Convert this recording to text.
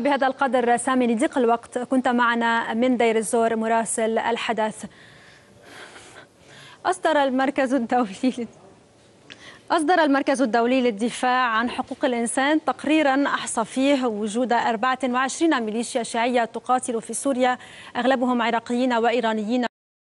بهذا القدر سامي لضيق الوقت كنت معنا من دير الزور مراسل الحدث أصدر المركز الدولي أصدر المركز الدولي للدفاع عن حقوق الإنسان تقريرا أحصى فيه وجود 24 ميليشيا شيعية تقاتل في سوريا أغلبهم عراقيين وإيرانيين